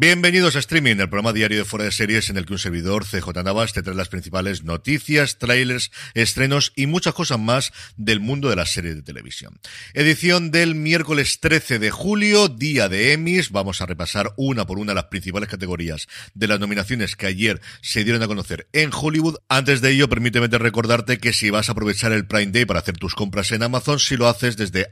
Bienvenidos a Streaming, el programa diario de fuera de series en el que un servidor, CJ Navas, te trae las principales noticias, trailers, estrenos y muchas cosas más del mundo de las series de televisión. Edición del miércoles 13 de julio, día de Emmys. Vamos a repasar una por una las principales categorías de las nominaciones que ayer se dieron a conocer en Hollywood. Antes de ello, permíteme recordarte que si vas a aprovechar el Prime Day para hacer tus compras en Amazon, si lo haces desde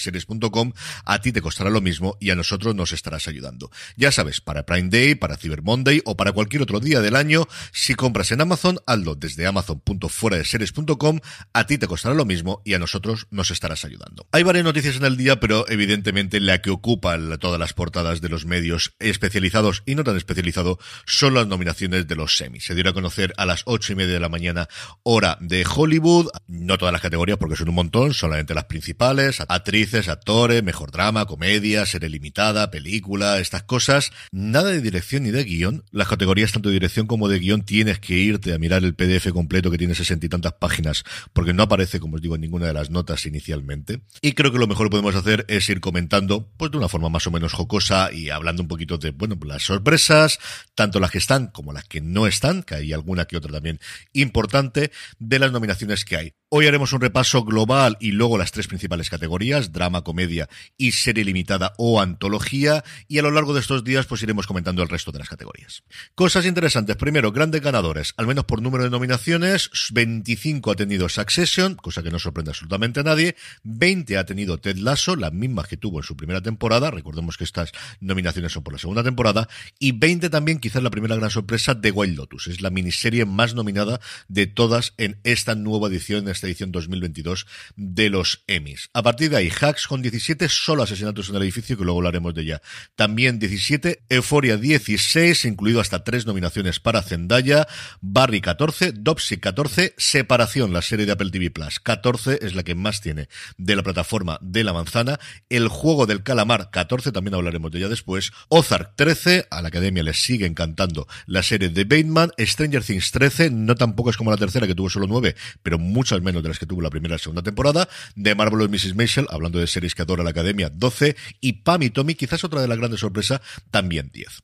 series.com a ti te costará lo mismo y a nosotros nos estarás ayudando. Ya sabes, para Prime Day, para Cyber Monday o para cualquier otro día del año, si compras en Amazon, hazlo desde amazon.fueradeseries.com, a ti te costará lo mismo y a nosotros nos estarás ayudando. Hay varias noticias en el día, pero evidentemente la que ocupa todas las portadas de los medios especializados y no tan especializados son las nominaciones de los semis. Se dieron a conocer a las ocho y media de la mañana, hora de Hollywood, no todas las categorías porque son un montón, solamente las principales, actrices, actores, mejor drama, comedia, serie limitada, película, estas cosas cosas, nada de dirección ni de guión. Las categorías tanto de dirección como de guión tienes que irte a mirar el PDF completo que tiene sesenta y tantas páginas, porque no aparece, como os digo, en ninguna de las notas inicialmente. Y creo que lo mejor que podemos hacer es ir comentando, pues de una forma más o menos jocosa y hablando un poquito de, bueno, las sorpresas, tanto las que están como las que no están, que hay alguna que otra también importante, de las nominaciones que hay. Hoy haremos un repaso global y luego las tres principales categorías, drama, comedia y serie limitada o antología, y a lo largo de estos días pues iremos comentando el resto de las categorías. Cosas interesantes, primero, grandes ganadores, al menos por número de nominaciones, 25 ha tenido Succession, cosa que no sorprende absolutamente a nadie, 20 ha tenido Ted Lasso, la misma que tuvo en su primera temporada, recordemos que estas nominaciones son por la segunda temporada, y 20 también, quizás la primera gran sorpresa, The Wild Lotus, es la miniserie más nominada de todas en esta nueva edición, edición 2022 de los Emmys. A partir de ahí, Hacks con 17, solo asesinatos en el edificio, que luego hablaremos de ella. También 17, Euforia 16, incluido hasta tres nominaciones para Zendaya, Barry 14, Dopsy 14, Separación, la serie de Apple TV Plus 14, es la que más tiene de la plataforma de la manzana, El Juego del Calamar 14, también hablaremos de ella después, Ozark 13, a la academia le sigue encantando la serie de Bateman, Stranger Things 13, no tampoco es como la tercera que tuvo solo 9, pero muchas menos de las que tuvo la primera y segunda temporada, de Marvelous Mrs. Maisel, hablando de series que adora la academia, 12, y Pam y Tommy, quizás otra de las grandes sorpresas, también 10.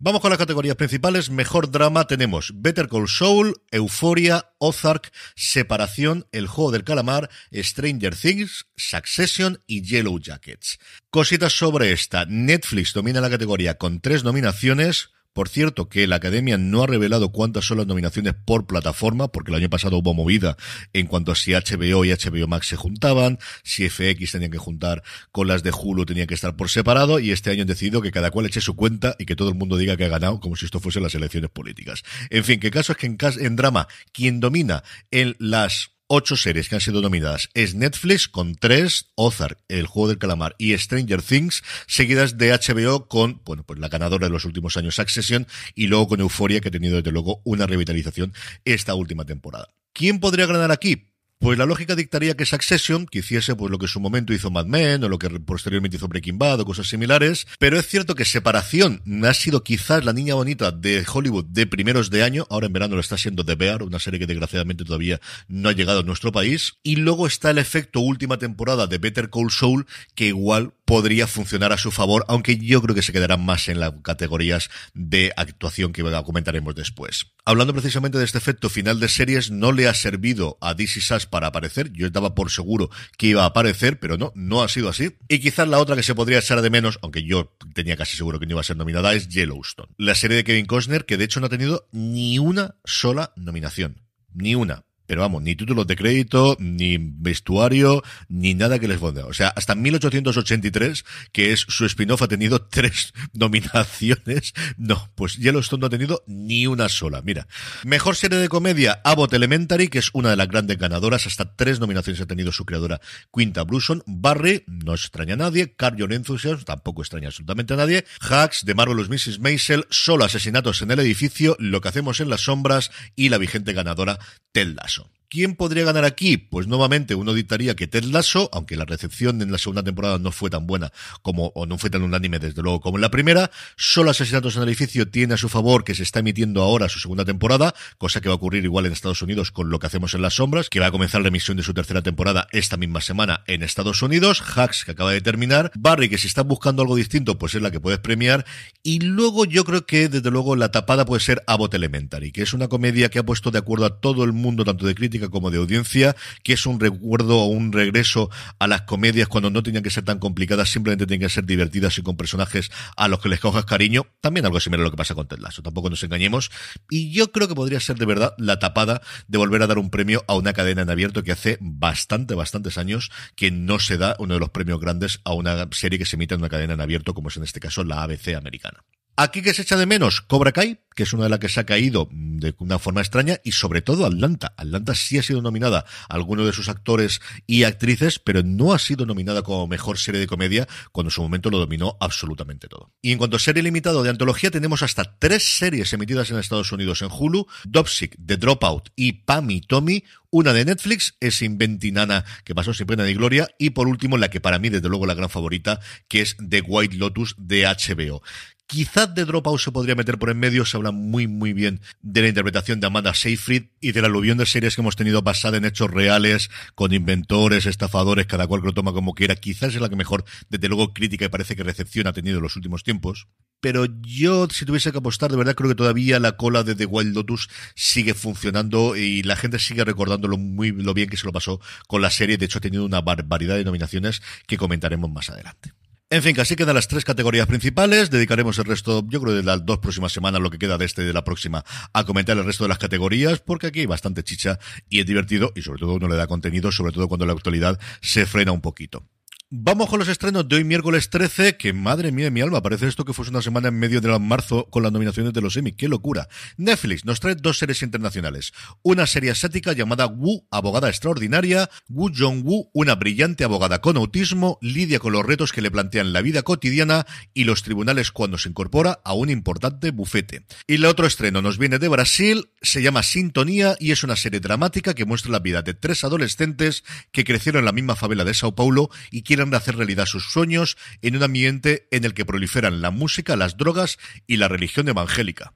Vamos con las categorías principales. Mejor drama tenemos Better Call Saul, Euphoria, Ozark, Separación, El Juego del Calamar, Stranger Things, Succession y Yellow Jackets. Cositas sobre esta. Netflix domina la categoría con tres nominaciones. Por cierto, que la Academia no ha revelado cuántas son las nominaciones por plataforma, porque el año pasado hubo movida en cuanto a si HBO y HBO Max se juntaban, si FX tenían que juntar con las de Hulu, tenían que estar por separado, y este año han decidido que cada cual eche su cuenta y que todo el mundo diga que ha ganado, como si esto fuese las elecciones políticas. En fin, que caso es que en, en drama, quien domina en las ocho series que han sido nominadas. Es Netflix con tres, Ozark, El Juego del Calamar y Stranger Things, seguidas de HBO con, bueno, pues la ganadora de los últimos años, Succession, y luego con Euforia, que ha tenido desde luego una revitalización esta última temporada. ¿Quién podría ganar aquí? Pues la lógica dictaría que Succession, que hiciese pues lo que en su momento hizo Mad Men, o lo que posteriormente hizo Breaking Bad, o cosas similares, pero es cierto que Separación ha sido quizás la niña bonita de Hollywood de primeros de año, ahora en verano lo está siendo The Bear, una serie que desgraciadamente todavía no ha llegado a nuestro país, y luego está el efecto última temporada de Better Call Soul, que igual podría funcionar a su favor, aunque yo creo que se quedará más en las categorías de actuación que comentaremos después. Hablando precisamente de este efecto final de series, no le ha servido a DC Sass para aparecer. Yo estaba por seguro que iba a aparecer, pero no, no ha sido así. Y quizás la otra que se podría echar de menos, aunque yo tenía casi seguro que no iba a ser nominada, es Yellowstone. La serie de Kevin Costner, que de hecho no ha tenido ni una sola nominación. Ni una pero vamos, ni títulos de crédito, ni vestuario, ni nada que les ponga. O sea, hasta 1883, que es su spin-off, ha tenido tres nominaciones. No, pues Yellowstone no ha tenido ni una sola. Mira, mejor serie de comedia, Abbott Elementary, que es una de las grandes ganadoras. Hasta tres nominaciones ha tenido su creadora, Quinta Bruson. Barry, no extraña a nadie. Carrion Enthusiasm, tampoco extraña absolutamente a nadie. Hacks, de Marvelous Mrs. Maisel, solo asesinatos en el edificio, lo que hacemos en las sombras y la vigente ganadora, Tellas ¿Quién podría ganar aquí? Pues nuevamente uno dictaría que Ted Lasso, aunque la recepción en la segunda temporada no fue tan buena como, o no fue tan unánime desde luego como en la primera, solo Asesinatos en el Edificio tiene a su favor que se está emitiendo ahora su segunda temporada, cosa que va a ocurrir igual en Estados Unidos con lo que hacemos en Las Sombras, que va a comenzar la emisión de su tercera temporada esta misma semana en Estados Unidos, Hacks que acaba de terminar, Barry que si estás buscando algo distinto pues es la que puedes premiar, y luego yo creo que desde luego la tapada puede ser Abbott Elementary, que es una comedia que ha puesto de acuerdo a todo el mundo, tanto de crítica como de audiencia, que es un recuerdo o un regreso a las comedias cuando no tenían que ser tan complicadas, simplemente tenían que ser divertidas y con personajes a los que les cojas cariño. También algo similar a lo que pasa con Ted Lasso, tampoco nos engañemos. Y yo creo que podría ser de verdad la tapada de volver a dar un premio a una cadena en abierto que hace bastante, bastantes años que no se da uno de los premios grandes a una serie que se emite en una cadena en abierto, como es en este caso la ABC americana. Aquí que se echa de menos Cobra Kai, que es una de las que se ha caído de una forma extraña, y sobre todo Atlanta. Atlanta sí ha sido nominada a alguno de sus actores y actrices, pero no ha sido nominada como mejor serie de comedia, cuando en su momento lo dominó absolutamente todo. Y en cuanto a serie limitada de antología, tenemos hasta tres series emitidas en Estados Unidos en Hulu, Dopsic, The Dropout y Pammy Tommy, una de Netflix es Inventinana, que pasó sin pena ni gloria, y por último la que para mí desde luego la gran favorita, que es The White Lotus de HBO. Quizás de Dropout se podría meter por en medio, se habla muy, muy bien de la interpretación de Amanda Seyfried y de la aluvión de series que hemos tenido basada en hechos reales, con inventores, estafadores, cada cual que lo toma como quiera. Quizás es la que mejor, desde luego, crítica y parece que recepción ha tenido en los últimos tiempos. Pero yo, si tuviese que apostar, de verdad creo que todavía la cola de The Wild Lotus sigue funcionando y la gente sigue recordándolo muy lo bien que se lo pasó con la serie. De hecho, ha tenido una barbaridad de nominaciones que comentaremos más adelante. En fin, así quedan las tres categorías principales. Dedicaremos el resto, yo creo, de las dos próximas semanas, lo que queda de este y de la próxima, a comentar el resto de las categorías, porque aquí hay bastante chicha y es divertido y sobre todo uno le da contenido, sobre todo cuando la actualidad se frena un poquito. Vamos con los estrenos de hoy miércoles 13, que madre mía de mi alma, parece esto que fuese una semana en medio de marzo con las nominaciones de los Emmy, qué locura. Netflix nos trae dos series internacionales, una serie asiática llamada Wu, abogada extraordinaria, Wu jong Wu, una brillante abogada con autismo, lidia con los retos que le plantean la vida cotidiana y los tribunales cuando se incorpora a un importante bufete. Y el otro estreno nos viene de Brasil, se llama Sintonía y es una serie dramática que muestra la vida de tres adolescentes que crecieron en la misma favela de Sao Paulo y quieren de hacer realidad sus sueños en un ambiente en el que proliferan la música, las drogas y la religión evangélica.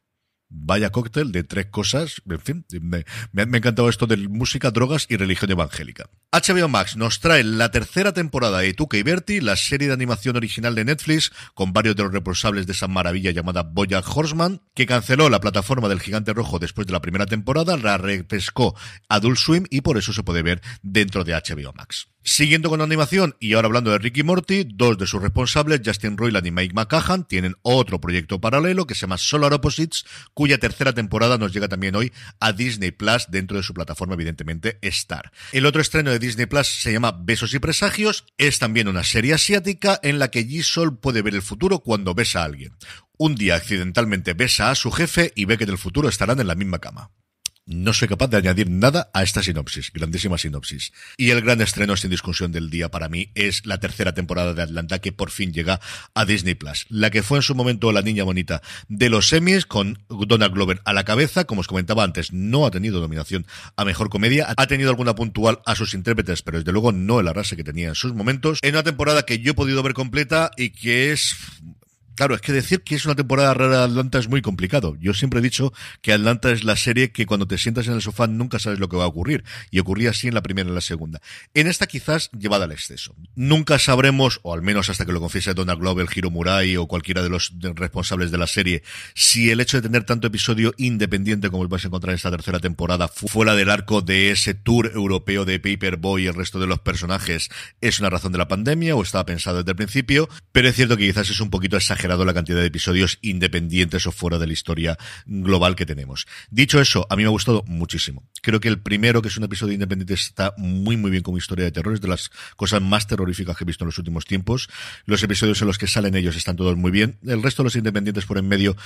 Vaya cóctel de tres cosas. En fin, me, ha encantado esto de música, drogas y religión evangélica. HBO Max nos trae la tercera temporada de Tuca y Berti, la serie de animación original de Netflix, con varios de los responsables de esa maravilla llamada Boya Horseman, que canceló la plataforma del Gigante Rojo después de la primera temporada, la repescó Adult Swim y por eso se puede ver dentro de HBO Max. Siguiendo con la animación y ahora hablando de Ricky Morty, dos de sus responsables, Justin Roiland y Mike McCahan, tienen otro proyecto paralelo que se llama Solar Opposites, cuya tercera temporada nos llega también hoy a Disney Plus dentro de su plataforma, evidentemente, Star. El otro estreno de Disney Plus se llama Besos y Presagios, es también una serie asiática en la que G-Sol puede ver el futuro cuando besa a alguien. Un día accidentalmente besa a su jefe y ve que en el futuro estarán en la misma cama. No soy capaz de añadir nada a esta sinopsis, grandísima sinopsis. Y el gran estreno sin discusión del día para mí es la tercera temporada de Atlanta que por fin llega a Disney Plus. La que fue en su momento la niña bonita de los Emmys, con Donald Glover a la cabeza, como os comentaba antes, no ha tenido dominación a mejor comedia, ha tenido alguna puntual a sus intérpretes, pero desde luego no el arrase que tenía en sus momentos. En una temporada que yo he podido ver completa y que es Claro, es que decir que es una temporada rara de Atlanta es muy complicado. Yo siempre he dicho que Atlanta es la serie que cuando te sientas en el sofá nunca sabes lo que va a ocurrir. Y ocurría así en la primera y en la segunda. En esta quizás llevada al exceso. Nunca sabremos, o al menos hasta que lo confiese Donald Glover, Hiro Murai o cualquiera de los responsables de la serie, si el hecho de tener tanto episodio independiente como el a encontrar en esta tercera temporada fuera del arco de ese tour europeo de Paperboy y el resto de los personajes es una razón de la pandemia o estaba pensado desde el principio. Pero es cierto que quizás es un poquito exagerado generado la cantidad de episodios independientes o fuera de la historia global que tenemos. Dicho eso, a mí me ha gustado muchísimo. Creo que el primero, que es un episodio independiente, está muy, muy bien como historia de terror. Es de las cosas más terroríficas que he visto en los últimos tiempos. Los episodios en los que salen ellos están todos muy bien. El resto de los independientes por en medio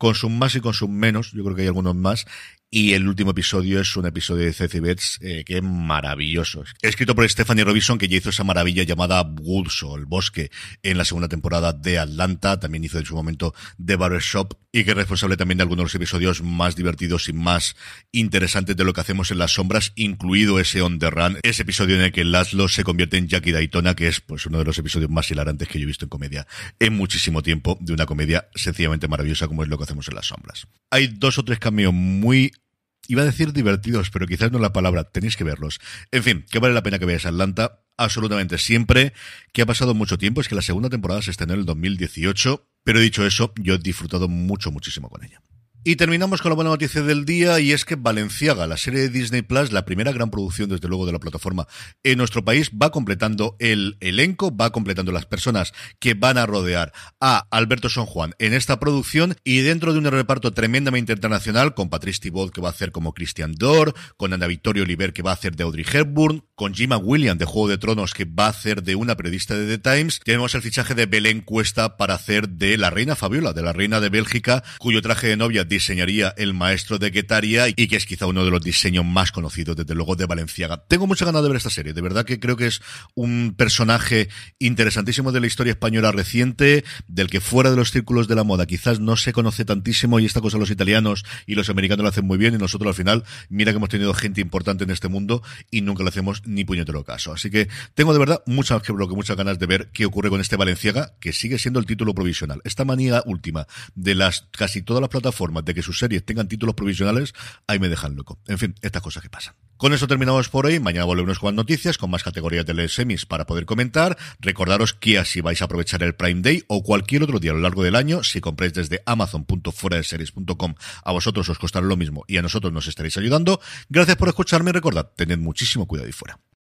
con sus más y con sus menos, yo creo que hay algunos más, y el último episodio es un episodio de Ceci eh, que es maravilloso. Escrito por Stephanie Robinson, que ya hizo esa maravilla llamada Woods o El Bosque en la segunda temporada de Atlanta. También hizo en su momento The Shop y que es responsable también de algunos de los episodios más divertidos y más interesantes de lo que hacemos en las sombras, incluido ese On the Run, ese episodio en el que Laszlo se convierte en Jackie Daytona, que es pues uno de los episodios más hilarantes que yo he visto en comedia en muchísimo tiempo, de una comedia sencillamente maravillosa como es lo que en las sombras. Hay dos o tres cambios muy iba a decir divertidos, pero quizás no la palabra, tenéis que verlos. En fin, que vale la pena que veáis Atlanta, absolutamente siempre, que ha pasado mucho tiempo, es que la segunda temporada se estrenó en el 2018, pero dicho eso, yo he disfrutado mucho, muchísimo con ella. Y terminamos con la buena noticia del día y es que Valenciaga, la serie de Disney Plus, la primera gran producción desde luego de la plataforma en nuestro país, va completando el elenco, va completando las personas que van a rodear a Alberto San Juan en esta producción y dentro de un reparto tremendamente internacional con Patrice Thibault que va a hacer como Christian Dor, con Ana Victoria Oliver que va a hacer de Audrey Hepburn, con Jima William de Juego de Tronos que va a hacer de una periodista de The Times, tenemos el fichaje de Belén Cuesta para hacer de la reina Fabiola, de la reina de Bélgica, cuyo traje de novia diseñaría el maestro de Guetaria y que es quizá uno de los diseños más conocidos, desde luego, de Valenciaga. Tengo muchas ganas de ver esta serie, de verdad que creo que es un personaje interesantísimo de la historia española reciente, del que fuera de los círculos de la moda quizás no se conoce tantísimo y esta cosa los italianos y los americanos lo hacen muy bien y nosotros al final, mira que hemos tenido gente importante en este mundo y nunca lo hacemos ni puñetero caso. Así que tengo de verdad muchas, que muchas ganas de ver qué ocurre con este Valenciaga, que sigue siendo el título provisional. Esta manía última de las casi todas las plataformas de que sus series tengan títulos provisionales, ahí me dejan loco. En fin, estas cosas que pasan. Con eso terminamos por hoy. Mañana volvemos con más noticias, con más categorías de semis para poder comentar. Recordaros que así vais a aprovechar el Prime Day o cualquier otro día a lo largo del año. Si compráis desde amazon.fueradeseries.com, a vosotros os costará lo mismo y a nosotros nos estaréis ayudando. Gracias por escucharme y recordad, tened muchísimo cuidado y fuera.